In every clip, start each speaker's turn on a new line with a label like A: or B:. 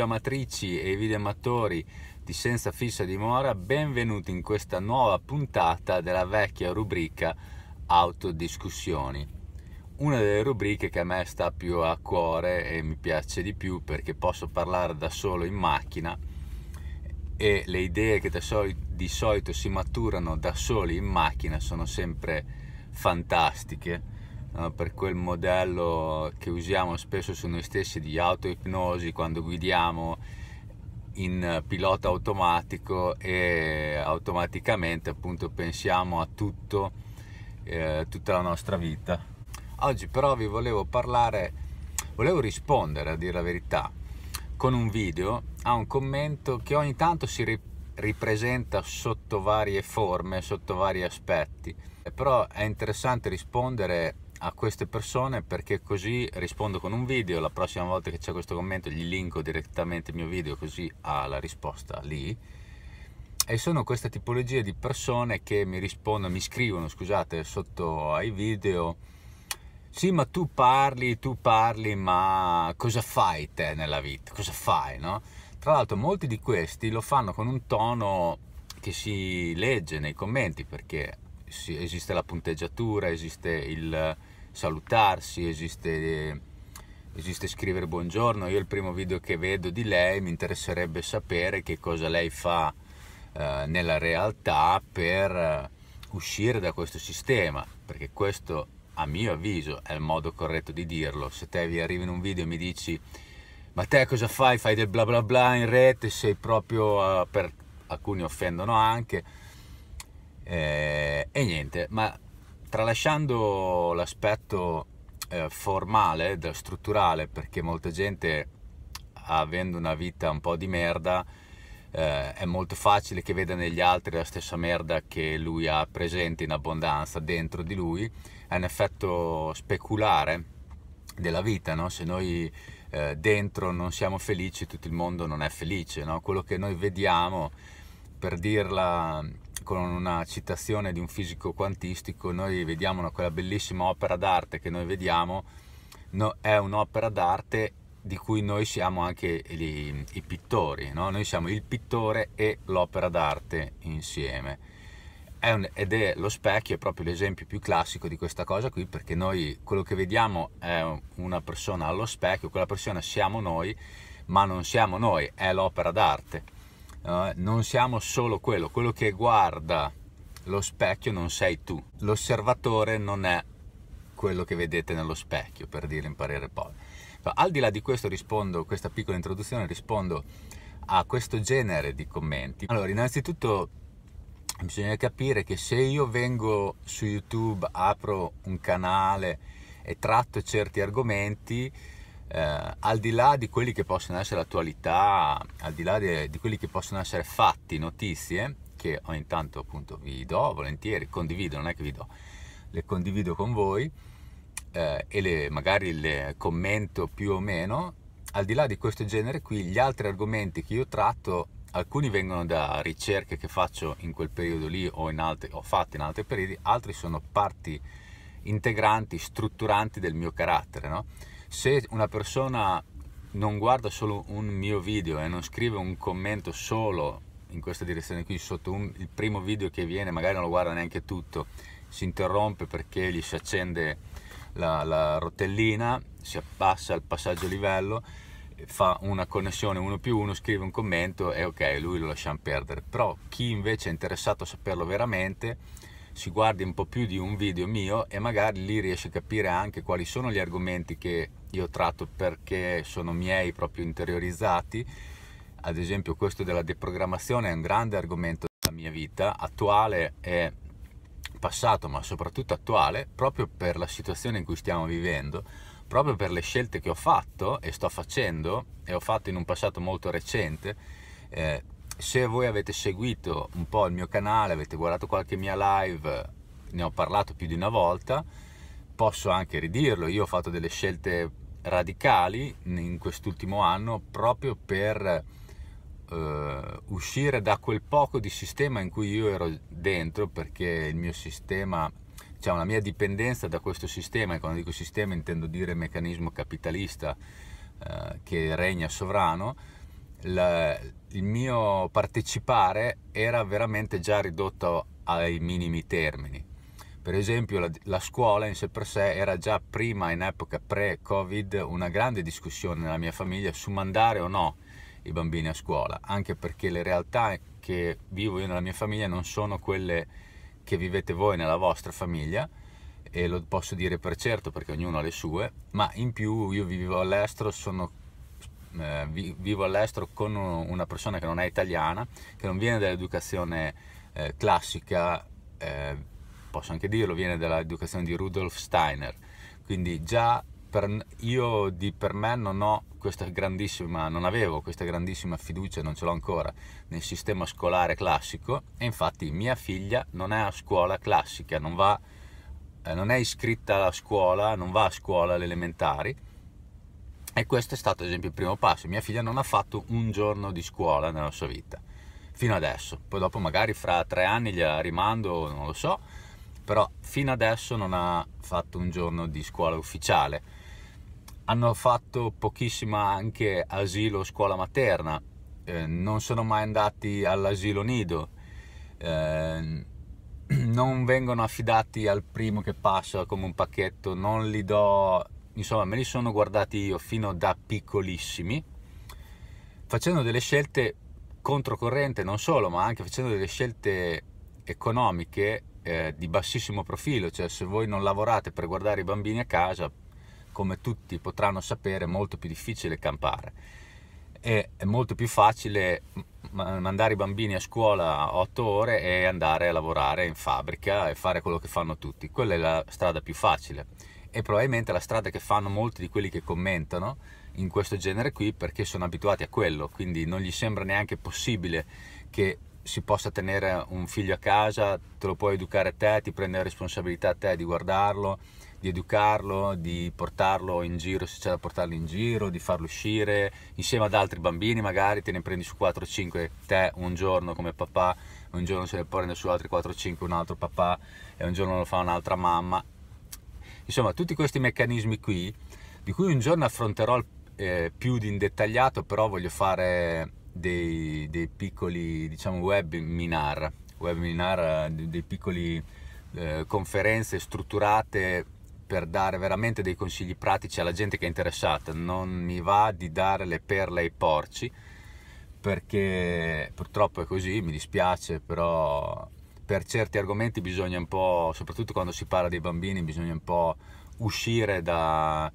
A: amatrici e video amatori di senza fissa dimora, benvenuti in questa nuova puntata della vecchia rubrica Autodiscussioni. Una delle rubriche che a me sta più a cuore e mi piace di più perché posso parlare da solo in macchina e le idee che di solito si maturano da soli in macchina sono sempre fantastiche eh, per quel modello che usiamo spesso su noi stessi di autoipnosi quando guidiamo in pilota automatico e automaticamente appunto pensiamo a tutto, eh, tutta la nostra vita. Oggi però vi volevo parlare, volevo rispondere a dire la verità con un video a un commento che ogni tanto si ripete ripresenta sotto varie forme, sotto vari aspetti. Però è interessante rispondere a queste persone perché così rispondo con un video la prossima volta che c'è questo commento gli linko direttamente il mio video così ha la risposta lì e sono questa tipologia di persone che mi rispondono mi scrivono scusate sotto ai video sì ma tu parli tu parli ma cosa fai te nella vita cosa fai no tra l'altro molti di questi lo fanno con un tono che si legge nei commenti perché esiste la punteggiatura esiste il salutarsi, esiste, esiste scrivere buongiorno. Io il primo video che vedo di lei mi interesserebbe sapere che cosa lei fa eh, nella realtà per eh, uscire da questo sistema, perché questo a mio avviso è il modo corretto di dirlo. Se te vi arrivi in un video e mi dici ma te cosa fai? Fai del bla bla bla in rete, sei proprio uh, per alcuni offendono anche eh, e niente, ma Tralasciando l'aspetto eh, formale, strutturale, perché molta gente, avendo una vita un po' di merda, eh, è molto facile che veda negli altri la stessa merda che lui ha presente in abbondanza dentro di lui, è un effetto speculare della vita, no? se noi eh, dentro non siamo felici tutto il mondo non è felice, no? quello che noi vediamo per dirla con una citazione di un fisico quantistico, noi vediamo una, quella bellissima opera d'arte che noi vediamo, no, è un'opera d'arte di cui noi siamo anche i, i pittori, no? noi siamo il pittore e l'opera d'arte insieme. È un, ed è lo specchio, è proprio l'esempio più classico di questa cosa qui, perché noi quello che vediamo è una persona allo specchio, quella persona siamo noi, ma non siamo noi, è l'opera d'arte eh, non siamo solo quello, quello che guarda lo specchio non sei tu, l'osservatore non è quello che vedete nello specchio, per dire in parere poi. Al di là di questo rispondo, questa piccola introduzione rispondo a questo genere di commenti. Allora, innanzitutto bisogna capire che se io vengo su YouTube, apro un canale e tratto certi argomenti, eh, al di là di quelli che possono essere attualità, al di là di, di quelli che possono essere fatti, notizie, che ogni tanto appunto vi do volentieri, condivido, non è che vi do, le condivido con voi eh, e le, magari le commento più o meno, al di là di questo genere qui, gli altri argomenti che io tratto, alcuni vengono da ricerche che faccio in quel periodo lì o, in altri, o fatte in altri periodi, altri sono parti integranti, strutturanti del mio carattere, no? se una persona non guarda solo un mio video e non scrive un commento solo in questa direzione qui sotto un, il primo video che viene magari non lo guarda neanche tutto si interrompe perché gli si accende la, la rotellina si abbassa il passaggio livello fa una connessione uno più uno, scrive un commento e ok, lui lo lasciamo perdere. Però chi invece è interessato a saperlo veramente si guardi un po' più di un video mio e magari lì riesce a capire anche quali sono gli argomenti che io tratto perché sono miei proprio interiorizzati. Ad esempio questo della deprogrammazione è un grande argomento della mia vita attuale e passato, ma soprattutto attuale, proprio per la situazione in cui stiamo vivendo, proprio per le scelte che ho fatto e sto facendo e ho fatto in un passato molto recente. Eh, se voi avete seguito un po' il mio canale, avete guardato qualche mia live, ne ho parlato più di una volta, posso anche ridirlo, io ho fatto delle scelte radicali in quest'ultimo anno proprio per eh, uscire da quel poco di sistema in cui io ero dentro, perché il mio sistema, cioè diciamo, una mia dipendenza da questo sistema, e quando dico sistema intendo dire meccanismo capitalista eh, che regna sovrano, la, il mio partecipare era veramente già ridotto ai minimi termini. Per esempio la, la scuola in sé per sé era già prima, in epoca pre-Covid, una grande discussione nella mia famiglia su mandare o no i bambini a scuola, anche perché le realtà che vivo io nella mia famiglia non sono quelle che vivete voi nella vostra famiglia, e lo posso dire per certo perché ognuno ha le sue, ma in più io vivo all'estero, sono eh, vi, vivo all'estero con una persona che non è italiana, che non viene dall'educazione eh, classica, eh, posso anche dirlo, viene dall'educazione di Rudolf Steiner. Quindi già per, io di per me non ho questa grandissima, non avevo questa grandissima fiducia, non ce l'ho ancora, nel sistema scolare classico e infatti mia figlia non è a scuola classica, non va eh, non è iscritta alla scuola, non va a scuola alle elementari e questo è stato ad esempio il primo passo. Mia figlia non ha fatto un giorno di scuola nella sua vita, fino adesso. Poi dopo magari fra tre anni gliela rimando, non lo so, però fino adesso non ha fatto un giorno di scuola ufficiale. Hanno fatto pochissima anche asilo scuola materna, eh, non sono mai andati all'asilo nido, eh, non vengono affidati al primo che passa come un pacchetto, non li do insomma me li sono guardati io fino da piccolissimi, facendo delle scelte controcorrente non solo, ma anche facendo delle scelte economiche eh, di bassissimo profilo, cioè se voi non lavorate per guardare i bambini a casa, come tutti potranno sapere, è molto più difficile campare. E è molto più facile mandare i bambini a scuola 8 ore e andare a lavorare in fabbrica e fare quello che fanno tutti. Quella è la strada più facile e probabilmente la strada che fanno molti di quelli che commentano in questo genere qui perché sono abituati a quello, quindi non gli sembra neanche possibile che si possa tenere un figlio a casa, te lo puoi educare a te, ti prende la responsabilità a te di guardarlo, di educarlo, di portarlo in giro se c'è da portarlo in giro, di farlo uscire insieme ad altri bambini magari, te ne prendi su 4 5 te un giorno come papà, un giorno se ne prende su altri 4 5 un altro papà e un giorno lo fa un'altra mamma Insomma, tutti questi meccanismi qui, di cui un giorno affronterò eh, più in dettagliato, però voglio fare dei, dei piccoli, diciamo, webinar, webinar, eh, dei piccoli eh, conferenze strutturate per dare veramente dei consigli pratici alla gente che è interessata. Non mi va di dare le perle ai porci perché purtroppo è così, mi dispiace, però per certi argomenti bisogna un po', soprattutto quando si parla dei bambini, bisogna un po' uscire da,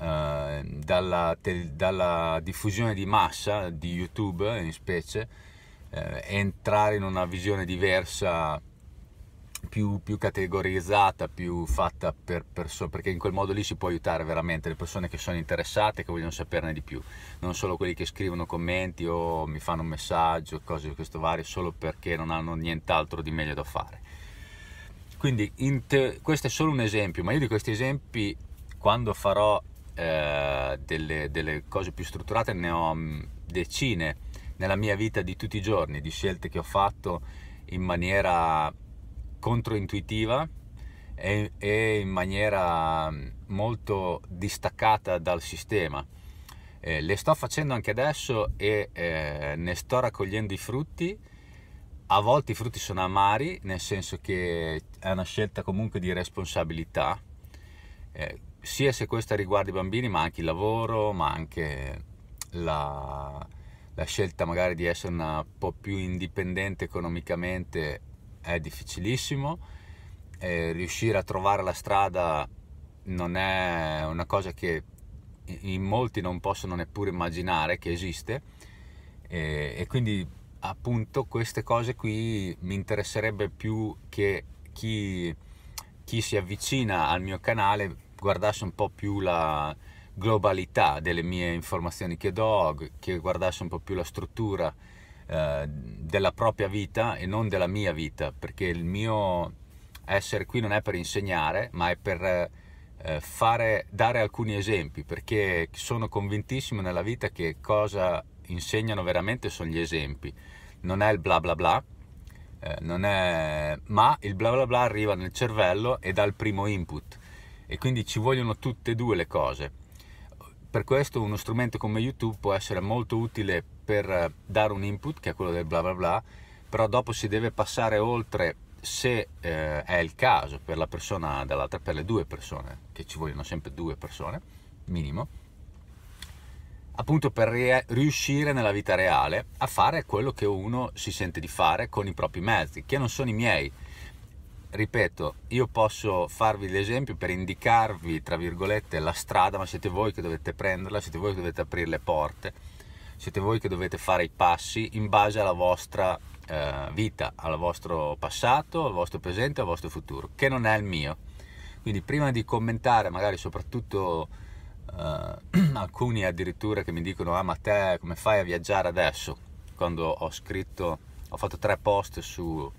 A: eh, dalla, te, dalla, diffusione di massa di YouTube in specie, eh, entrare in una visione diversa più, più, categorizzata, più fatta per persone, perché in quel modo lì si può aiutare veramente le persone che sono interessate, che vogliono saperne di più, non solo quelli che scrivono commenti o mi fanno un messaggio, cose di questo vario, solo perché non hanno nient'altro di meglio da fare. Quindi questo è solo un esempio, ma io di questi esempi quando farò eh, delle, delle cose più strutturate ne ho mm, decine nella mia vita di tutti i giorni, di scelte che ho fatto in maniera controintuitiva e, e in maniera mm, molto distaccata dal sistema. Eh, le sto facendo anche adesso e eh, ne sto raccogliendo i frutti. A volte i frutti sono amari, nel senso che è una scelta comunque di responsabilità, eh, sia se questa riguarda i bambini, ma anche il lavoro, ma anche la, la scelta magari di essere un po' più indipendente economicamente è difficilissimo, eh, riuscire a trovare la strada non è una cosa che in molti non possono neppure immaginare che esiste eh, e quindi appunto queste cose qui mi interesserebbe più che chi, chi si avvicina al mio canale guardasse un po' più la, globalità delle mie informazioni che do, che guardasse un po' più la struttura eh, della propria vita e non della mia vita, perché il mio essere qui non è per insegnare, ma è per eh, eh, fare, dare alcuni esempi, perché sono convintissimo nella vita che cosa insegnano veramente sono gli esempi, non è il bla bla bla, è... ma il bla bla bla arriva nel cervello e dal primo input e quindi ci vogliono tutte e due le cose. Per questo uno strumento come YouTube può essere molto utile per eh, dare un input che è quello del bla bla bla, però dopo si deve passare oltre se eh, è il caso per la persona dall'altra, per le due persone, che ci vogliono sempre due persone, minimo, appunto per riuscire nella vita reale a fare quello che uno si sente di fare con i propri mezzi, che non sono i miei. Ripeto, io posso farvi l'esempio per indicarvi, tra virgolette, la strada, ma siete voi che dovete prenderla, siete voi che dovete aprire le porte siete voi che dovete fare i passi in base alla vostra eh, vita, al vostro passato, al vostro presente, al vostro futuro, che non è il mio. Quindi prima di commentare, magari soprattutto eh, alcuni addirittura che mi dicono ah ma te come fai a viaggiare adesso? Quando ho scritto, ho fatto tre post su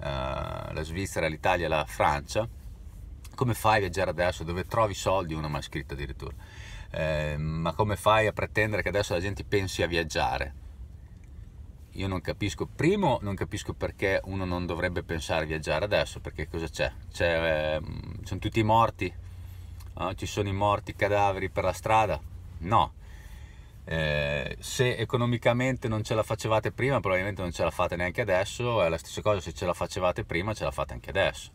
A: eh, la Svizzera, l'Italia e la Francia, come fai a viaggiare adesso? Dove trovi soldi? Uno mi ha scritto addirittura eh, ma come fai a pretendere che adesso la gente pensi a viaggiare? Io non capisco, primo non capisco perché uno non dovrebbe pensare a viaggiare adesso, perché cosa c'è? c'è eh, sono tutti morti, no? ci sono i morti, i cadaveri per la strada? No. Eh, se economicamente non ce la facevate prima, probabilmente non ce la fate neanche adesso, è la stessa cosa, se ce la facevate prima ce la fate anche adesso.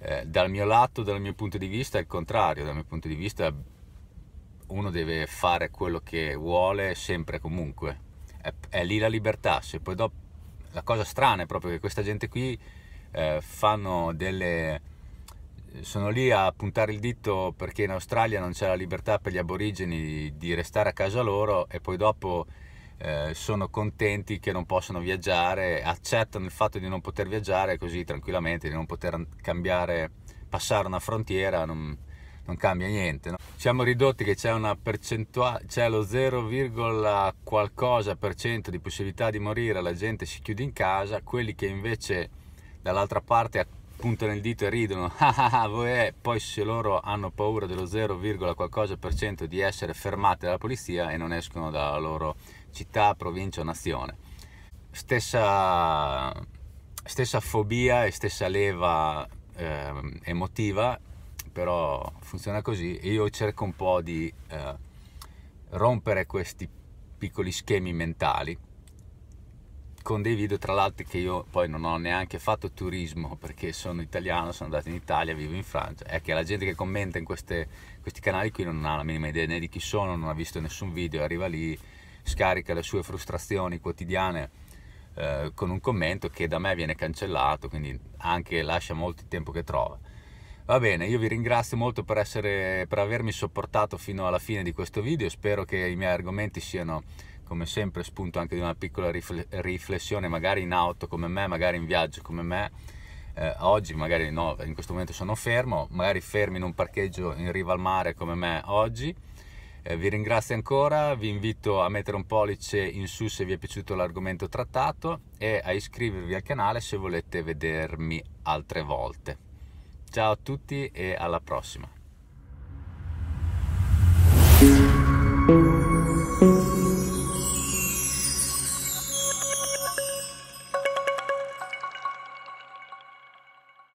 A: Eh, dal mio lato, dal mio punto di vista, è il contrario, dal mio punto di vista uno deve fare quello che vuole sempre comunque. È, è lì la libertà. Se poi dopo la cosa strana è proprio che questa gente qui eh, fanno delle sono lì a puntare il dito perché in Australia non c'è la libertà per gli aborigeni di restare a casa loro e poi dopo eh, sono contenti che non possono viaggiare, accettano il fatto di non poter viaggiare così tranquillamente, di non poter cambiare, passare una frontiera, non, non cambia niente. No? Siamo ridotti che c'è una percentuale, c'è lo 0, qualcosa per cento di possibilità di morire, la gente si chiude in casa, quelli che invece dall'altra parte puntano il dito e ridono, ah, ah, ah, voi è, eh, poi se loro hanno paura dello 0, qualcosa per cento di essere fermati dalla polizia e non escono dalla loro città, provincia o nazione. Stessa, stessa fobia e stessa leva eh, emotiva però funziona così e io cerco un po' di eh, rompere questi piccoli schemi mentali con dei video tra l'altro che io poi non ho neanche fatto turismo perché sono italiano, sono andato in Italia, vivo in Francia è che la gente che commenta in queste, questi canali qui non ha la minima idea né di chi sono, non ha visto nessun video, arriva lì, scarica le sue frustrazioni quotidiane eh, con un commento che da me viene cancellato quindi anche lascia molto tempo che trova Va bene, io vi ringrazio molto per, essere, per avermi sopportato fino alla fine di questo video, spero che i miei argomenti siano come sempre spunto anche di una piccola riflessione, magari in auto come me, magari in viaggio come me. Eh, oggi magari no, in questo momento sono fermo, magari fermo in un parcheggio in riva al mare come me oggi. Eh, vi ringrazio ancora, vi invito a mettere un pollice in su se vi è piaciuto l'argomento trattato e a iscrivervi al canale se volete vedermi altre volte. Ciao a tutti e alla prossima.